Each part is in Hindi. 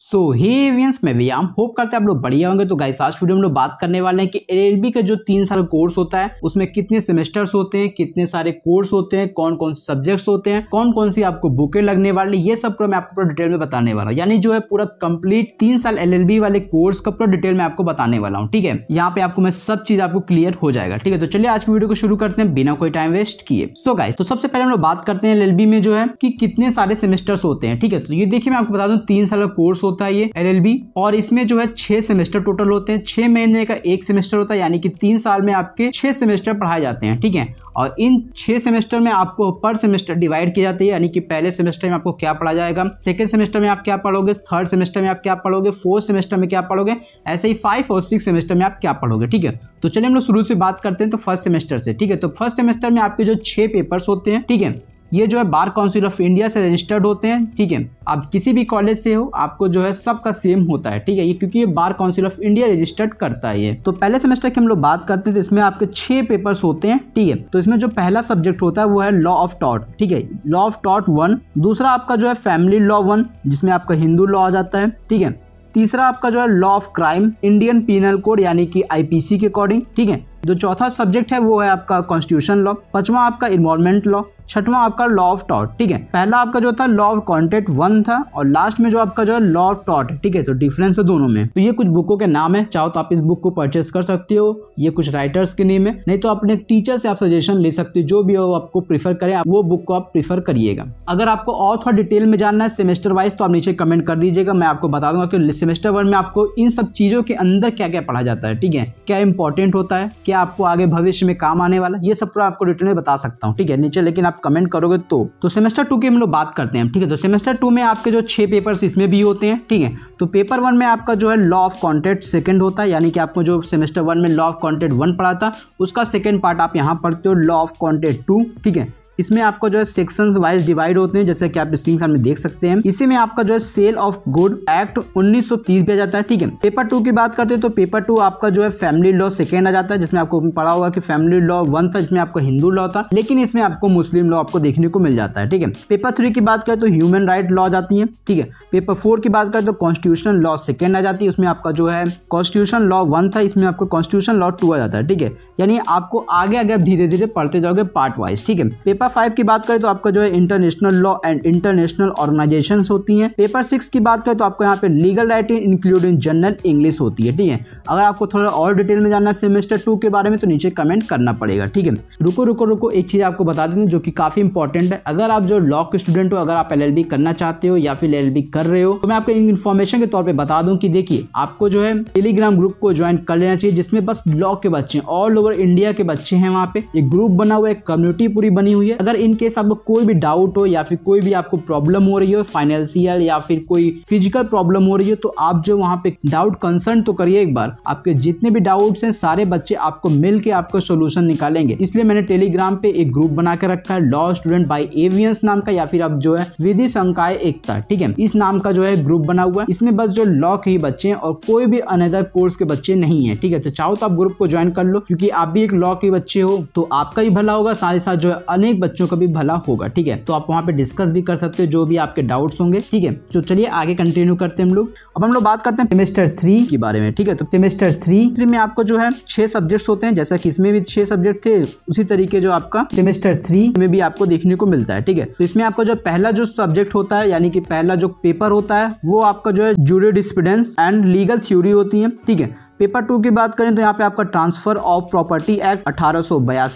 सो हे एवियंस मैं व्यायाम होप करते हैं आप लोग बढ़िया होंगे तो गाइस आज वीडियो में लोग बात करने वाले हैं कि एल का जो तीन साल कोर्स होता है उसमें कितने सेमेस्टर्स होते हैं कितने सारे कोर्स होते हैं कौन कौन से सब्जेक्ट्स होते हैं कौन कौन सी आपको बुकें लगने वाली ये सब पूरा मैं आपको डिटेल में बताने वाला हूँ यानी जो है पूरा कम्प्लीट तीन साल एल वाले कोर्स का पूरा डिटेल में आपको बताने वाला हूँ ठीक है यहाँ पे आपको मैं सब चीज आपको क्लियर हो जाएगा ठीक है तो चलिए आज की वीडियो को शुरू करते हैं बिना कोई टाइम वेस्ट किए सो गाइस तो सबसे पहले हम लोग बात करते हैं एल में जो है कि कितने सारे सेमेस्टर्स होते हैं ठीक है तो ये देखिए मैं आपको बता दूँ तीन साल का कोर्स होता है ये एलएलबी और इसमें जो है छह सेमेस्टर टोटल होते हैं छह महीने का एक सेमेस्टर होता है यानी कि तीन साल में आपके छह सेमेस्टर पढ़ाए जाते हैं ठीक है और इन छह सेमेस्टर में आपको पर सेमेस्टर डिवाइड किया जाता है यानी कि पहले सेमेस्टर में आपको क्या पढ़ा जाएगा सेकेंड सेमेस्टर में आप क्या पढ़ोगे थर्ड सेमेस्टर में आप क्या पढ़ोगे फोर्थ सेमेस्टर में क्या पढ़ोगे ऐसे ही फाइव और सिक्स सेमेस्टर में आप क्या पढ़ोगे ठीक है तो चलिए हम लोग शुरू से बात करते हैं तो फर्स्ट सेमेस्टर से ठीक है तो फर्स्ट सेमेस्टर में आपके जो छह पेपर्स होते हैं ठीक है ये जो है बार काउंसिल ऑफ इंडिया से रजिस्टर्ड होते हैं ठीक है आप किसी भी कॉलेज से हो आपको जो है सबका सेम होता है ठीक है ये क्योंकि ये bar council of India registered करता है ये तो पहले सेमेस्टर की हम लोग बात करते हैं तो इसमें आपके छह पेपर्स होते हैं ठीक है तो इसमें जो पहला सब्जेक्ट होता है वो है लॉ ऑफ टॉट ठीक है लॉ ऑफ टॉट वन दूसरा आपका जो है फैमिली लॉ वन जिसमें आपका हिंदू लॉ आ जाता है ठीक है तीसरा आपका जो है law of crime Indian penal code यानी कि आईपीसी के अकॉर्डिंग ठीक है जो चौथा सब्जेक्ट है वो है आपका कॉन्स्टिट्यूशन लॉ पांचवा आपका इन्वॉल्वमेंट लॉ छठवां आपका लॉ ऑफ टॉट ठीक है पहला आपका जो था लॉ ऑफ कॉन्टेक्ट वन था और लास्ट में जो आपका जो है लॉ ऑफ टॉट ठीक है तो डिफरेंस है दोनों में तो ये कुछ बुकों के नाम है चाहो तो आप इस बुक को परचेस कर सकते हो ये कुछ राइटर्स के नेम है नहीं तो अपने टीचर से आप सजेशन ले सकते हो जो भी हो आपको प्रीफर करे आप वो बुक को आप प्रीफर करिएगा अगर आपको और थोड़ा डिटेल में जानना है सेमेस्टर वाइज तो आप नीचे कमेंट कर दीजिएगा मैं आपको बता दूंगा कि सेमेस्टर वन में आपको इन सब चीज़ों के अंदर क्या क्या पढ़ा जाता है ठीक है क्या इंपॉर्टेंट होता है क्या आपको आगे भविष्य में काम आने वाला ये सब आपको डिटेल में बता सकता हूँ ठीक है नीचे लेकिन आप कमेंट करोगे तो तो सेमेस्टर टू की हम लोग बात करते हैं ठीक है तो सेमेस्टर टू में आपके जो छह पेपर इसमें भी होते हैं ठीक है तो पेपर वन में आपका जो है लॉ ऑफ कॉन्टेक्ट सेकेंड होता है यानी कि आपको जो सेमेस्टर वन में लॉ ऑफ कॉन्टेक्ट वन पढ़ा था उसका सेकंड पार्ट आप यहाँ पढ़ते हो लॉ ऑफ कॉन्टेक्ट टू ठीक है इसमें आपका जो है सेक्शन वाइज डिवाइड होते हैं जैसे कि आप स्क्रीन सामने देख सकते हैं इसी में आपका जो है सेल ऑफ गुड एक्ट 1930 भी आ जाता है ठीक है पेपर टू की बात करते हैं तो पेपर टू आपका जो है फैमिली लॉ सेकेंड आ जाता है जिसमें आपको पढ़ा होगा कि फैमिली लॉ वन था जिसमें आपको हिंदू लॉ था लेकिन इसमें आपको मुस्लिम लॉ आपको देखने को मिल जाता है ठीक है पेपर थ्री की बात करें तो ह्यूमन राइट लॉ जाती है ठीक है पेपर फोर की बात करें तो कॉन्स्टिट्यूशन लॉ सेकेंड आ जाती है उसमें आपका जो है कॉन्स्टिट्यूशन लॉ वन था इसमें आपको कॉन्स्टिट्यूशन लॉ टू आ जाता है ठीक है यानी आपको आगे आगे आप धीरे धीरे पढ़ते जाओगे पार्ट वाइज ठीक है पेपर पेपर फाइव की बात करें तो आपका जो है international law and international organisation होती है पेपर सिक्स की बात करें तो आपको यहाँ पे legal writing including general English होती है ठीक है अगर आपको थोड़ा और डिटेल में जानना है सेमेस्टर टू के बारे में तो नीचे कमेंट करना पड़ेगा ठीक है रुको रुको रुको एक चीज़ आपको बता दें जो कि काफ़ी इंपॉर्टेंट है अगर आप जो लॉ के स्टूडेंट हो अगर आप एल करना चाहते हो या फिर एल कर रहे हो तो मैं आपको इन्फॉर्मेशन के तौर पर बता दूँ की देखिए आपको जो है टेलीग्राम ग्रुप को ज्वाइन कर लेना चाहिए जिसमें बस लॉ के बच्चे ऑल ओवर इंडिया के बच्चे हैं वहाँ पे एक ग्रुप बना हुआ है कम्युनिटी पूरी बनी हुई है अगर इनकेस आपको कोई भी डाउट हो या फिर कोई भी आपको प्रॉब्लम हो रही हो फाइनेंशियल या फिर कोई फिजिकल प्रॉब्लम हो रही हो तो आप जो वहाँ पे डाउट कंसर्न तो करिए एक बार आपके जितने भी डाउट्स हैं सारे बच्चे आपको मिल के आपको सोल्यूशन निकालेंगे इसलिए मैंने टेलीग्राम पे एक ग्रुप बना के रखा है लॉ स्टूडेंट बाई एवियंस नाम का या फिर आप जो है विधि संकाय एकता ठीक है इस नाम का जो है ग्रुप बना हुआ है इसमें बस जो लॉ के ही बच्चे हैं और कोई भी अनदर कोर्स के बच्चे नहीं है ठीक है तो चाहो तो आप ग्रुप को ज्वाइन कर लो क्योंकि आप भी एक लॉ के बच्चे हो तो आपका ही भला होगा साथ ही साथ जो है अनेक बच्चों का भी भला होगा ठीक है तो आप वहाँ पे डिस्कस भी कर सकते हो जो भी आपके डाउट्स होंगे ठीक है तो चलिए आगे कंटिन्यू करते हैं हम लोग अब हम लोग बात करते हैं सेमेस्टर थ्री के बारे में ठीक है तो सेमेस्टर थ्री थ्री में आपको जो है छह सब्जेक्ट्स होते हैं जैसा कि इसमें भी छह सब्जेक्ट थे उसी तरीके जो आपका सेमेस्टर थ्री में भी आपको देखने को मिलता है ठीक है तो इसमें आपका जो पहला जो सब्जेक्ट होता है यानी कि पहला जो पेपर होता है वो आपका जो है जूरिडिस्पिडेंस एंड लीगल थ्योरी होती है ठीक है पेपर टू की बात करें तो यहाँ पे आपका ट्रांसफर ऑफ प्रॉपर्टी एक्ट अठारह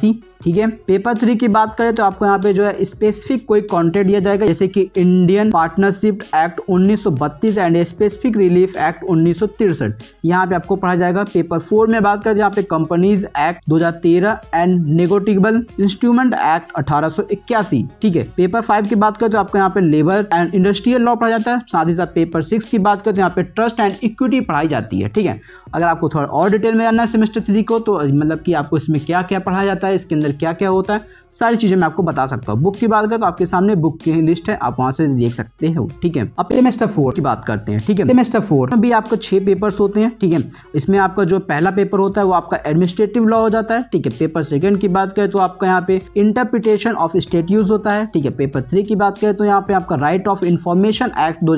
ठीक है पेपर थ्री की बात करें तो आपको यहाँ पे जो है स्पेसिफिक कोई कॉन्टेंट दिया जाएगा जैसे कि Indian partnership act 1932 and specific relief act उन्नीस यहाँ पे आपको पढ़ा जाएगा पेपर फोर में बात करें तो यहाँ पे companies act 2013 and negotiable instrument act अठारह ठीक है पेपर फाइव की बात करें तो आपको यहाँ पे लेबर एंड इंडस्ट्रियल लॉ पढ़ा जाता है साथ ही साथ पेपर सिक्स की बात करें तो यहाँ पे ट्रस्ट एंड इक्विटी पढ़ाई जाती है ठीक है अगर आपको थोड़ा और डिटेल में जानना है सेमेस्टर थ्री को तो मतलब कि आपको इसमें क्या क्या पढ़ाया जाता है इसके अंदर क्या क्या होता है सारी चीज़ें मैं आपको बता सकता हूँ बुक की बात करें तो आपके सामने बुक की लिस्ट है आप वहाँ से देख सकते हो ठीक है अब सेमेस्टर फोर की बात करते हैं ठीक है सेमेस्टर फोर में भी आपको छः पेपर्स होते हैं ठीक है इसमें आपका जो पहला पेपर होता है वो आपका एडमिनिस्ट्रेटिव लॉ हो जाता है ठीक है पेपर सेकेंड की बात करें तो आपका यहाँ पे इंटरप्रिटेशन ऑफ स्टेट्यूज होता है ठीक है पेपर थ्री की बात करें तो यहाँ पे आपका राइट ऑफ इन्फॉर्मेशन एक्ट दो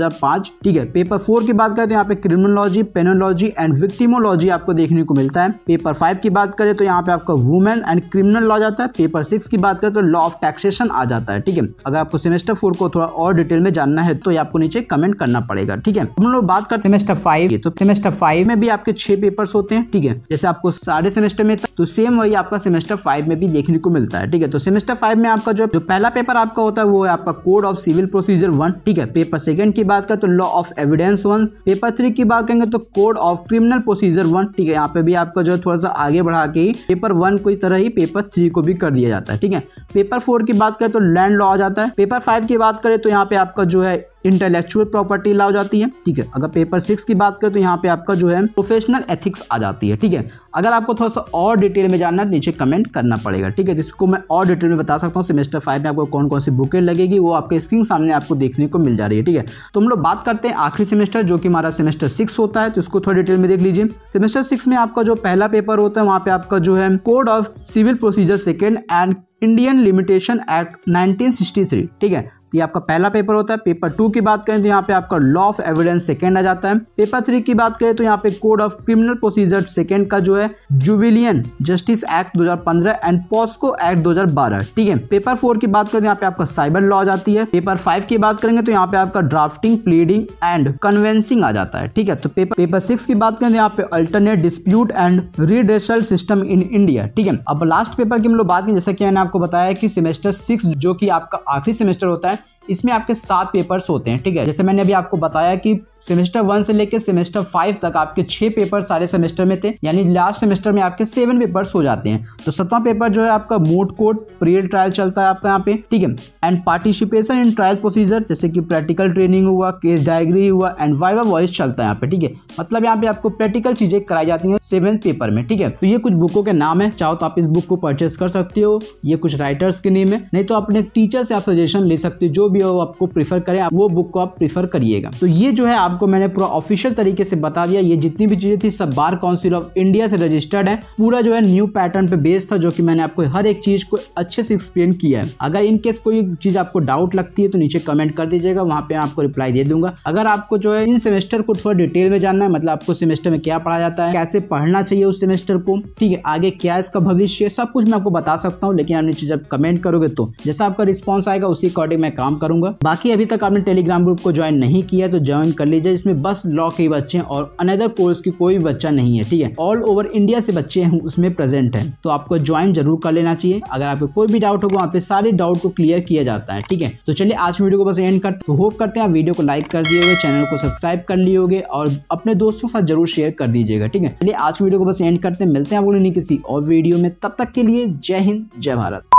ठीक है पेपर फोर की बात करें तो यहाँ पे criminology penology and victimology criminology आपको देखने को मिलता है पेपर फाइव की बात करें तो यहाँ पे आपका वुमेन एंड क्रिमिनल लॉ जाता है पेपर सिक्स की बात करें तो लॉ ऑफ टैक्सेशन आ जाता है ठीक है अगर आपको सेमेस्टर फोर को थोड़ा और डिटेल में जानना है तो ये आपको नीचे कमेंट करना पड़ेगा ठीक है हम लोग बात करते हैं सेमेस्टर फाइव तो सेमेस्टर फाइव में भी आपके छह पेपर होते हैं ठीक है जैसे आपको सारे सेमेस्टर में तो सेम वही आपका सेमेस्टर फाइव में भी देखने को मिलता है ठीक है तो सेमेस्टर फाइव में आपका जो जो पहला पेपर आपका होता है वो है आपका code of civil procedure one ठीक है पेपर सेकंड की बात करें तो law of evidence one paper three की बात करेंगे तो code of criminal procedure one ठीक है यहाँ पे भी आपका जो है थोड़ा सा आगे बढ़ा के पेपर वन कोई तरह ही पेपर थ्री को भी कर दिया जाता है ठीक है पेपर फोर की बात करें तो लैंड लॉ आ जाता है पेपर फाइव की बात करें तो यहाँ पे आपका जो है इंटेलेक्चुअल प्रॉपर्टी लॉ जाती है ठीक है अगर पेपर सिक्स की बात करें तो यहाँ पे आपका जो है प्रोफेशनल एथिक्स आ जाती है ठीक है अगर आपको थोड़ा सा और डिटेल में जानना है तो नीचे कमेंट करना पड़ेगा ठीक है जिसको मैं और डिटेल में बता सकता हूँ सेमेस्टर फाइव में आपको कौन कौन सी बुकें लगेगी वो आपके स्क्रीन सामने आपको देखने को मिल जा रही है ठीक है तो हम लोग बात करते हैं आखिरी सेमेस्टर जो कि हमारा सेमेस्टर सिक्स होता है तो उसको थोड़ा डिटेल में देख लीजिए सेमेस्टर सिक्स में आपका जो पहला पेपर होता है वहाँ पे आपका जो है code of civil procedure second and Indian limitation act 1963 ठीक है तो ये आपका पहला पेपर होता है पेपर टू की बात करें तो यहाँ पे आपका लॉ ऑफ एविडेंस सेकेंड आ जाता है पेपर थ्री की बात करें तो यहाँ पे code of criminal procedure second का जो है जुविलियन justice act 2015 and POCSO act 2012 ठीक है पेपर फोर की बात करें तो यहाँ पे आपका साइबर लॉ आ जाती है पेपर फाइव की बात करेंगे तो यहाँ पे आपका ड्राफ्टिंग प्लीडिंग एंड कन्वेंसिंग आ जाता है ठीक है तो पेपर पेपर सिक्स की बात करें तो यहाँ पे alternate dispute and redressal system in India ठीक है अब लास्ट पेपर की हम लोग बात करें जैसा कि मैंने आपको बताया कि सेमेस्टर सिक्स जो कि आपका आखिरी सेमेस्टर होता है इसमें आपके सात पेपर्स होते हैं ठीक है जैसे मैंने अभी आपको बताया कि सेमेस्टर वन से लेकर सेमेस्टर फाइव तक आपके छह पेपर सारे सेमेस्टर में थे यानी लास्ट सेमेस्टर में आपके सेवन पेपर्स हो जाते हैं तो सत्रह पेपर जो है आपका मोट कोड प्रियल ट्रायल चलता है आपका यहाँ पे ठीक है and participation in trial procedure जैसे कि प्रैक्टिकल ट्रेनिंग हुआ केस डायग्री हुआ एंड वाइवा वॉइस चलता है यहाँ पे ठीक है मतलब यहाँ पे आपको प्रैक्टिकल चीजें कराई जाती है सेवन पेपर में ठीक है तो ये कुछ बुकों के नाम है चाहो तो आप इस बुक को परचेस कर सकते हो ये कुछ राइटर्स के नेम है नहीं तो अपने टीचर से आप सजेशन ले सकते हो जो भी हो आपको प्रीफर करे आप वो बुक को आप प्रीफर करिएगा तो ये जो है आपको मैंने पूरा ऑफिशियल तरीके से बता दिया ये जितनी भी चीज़ें थी सब बार काउंसिल ऑफ इंडिया से रजिस्टर्ड है पूरा जो है न्यू पैटर्न पे बेस्ड था जो कि मैंने आपको हर एक चीज़ को अच्छे से एक्सप्लेन किया है अगर इनकेस कोई चीज़ आपको डाउट लगती है तो नीचे कमेंट कर दीजिएगा वहाँ पे आपको रिप्लाई दे दूंगा अगर आपको जो है इन सेमेस्टर को थोड़ा डिटेल में जानना है मतलब आपको सेमेस्टर में क्या पढ़ा जाता है कैसे पढ़ना चाहिए उस सेमेस्टर को ठीक है आगे क्या इसका भविष्य सब कुछ मैं आपको बता सकता हूँ लेकिन आप नीचे जब कमेंट करोगे तो जैसा आपका रिस्पॉन्स आएगा उसी अकॉर्डिंग मैं काम करूंगा बाकी अभी तक आपने टेलीग्राम ग्रुप को ज्वाइन नहीं किया तो ज्वाइन कर लीजिए इसमें बस लॉ के बच्चे हैं और अनदर कोर्स की कोई बच्चा नहीं है ठीक है ऑल ओवर इंडिया से बच्चे हैं उसमें प्रेजेंट है तो आपको ज्वाइन जरूर कर लेना चाहिए अगर आपको कोई भी डाउट होगा वहाँ पे सारे डाउट को क्लियर किया जाता है ठीक है तो चलिए आज वीडियो को बस एंड कर तो होप करते हैं आप वीडियो को लाइक कर दिए चैनल को सब्सक्राइब कर लिए और अपने दोस्तों के साथ जरूर शेयर कर दीजिएगा ठीक है चलिए आज वीडियो को बस एंड करते हैं मिलते हैं आप लोग किसी और वीडियो में तब तक के लिए जय हिंद जय भारत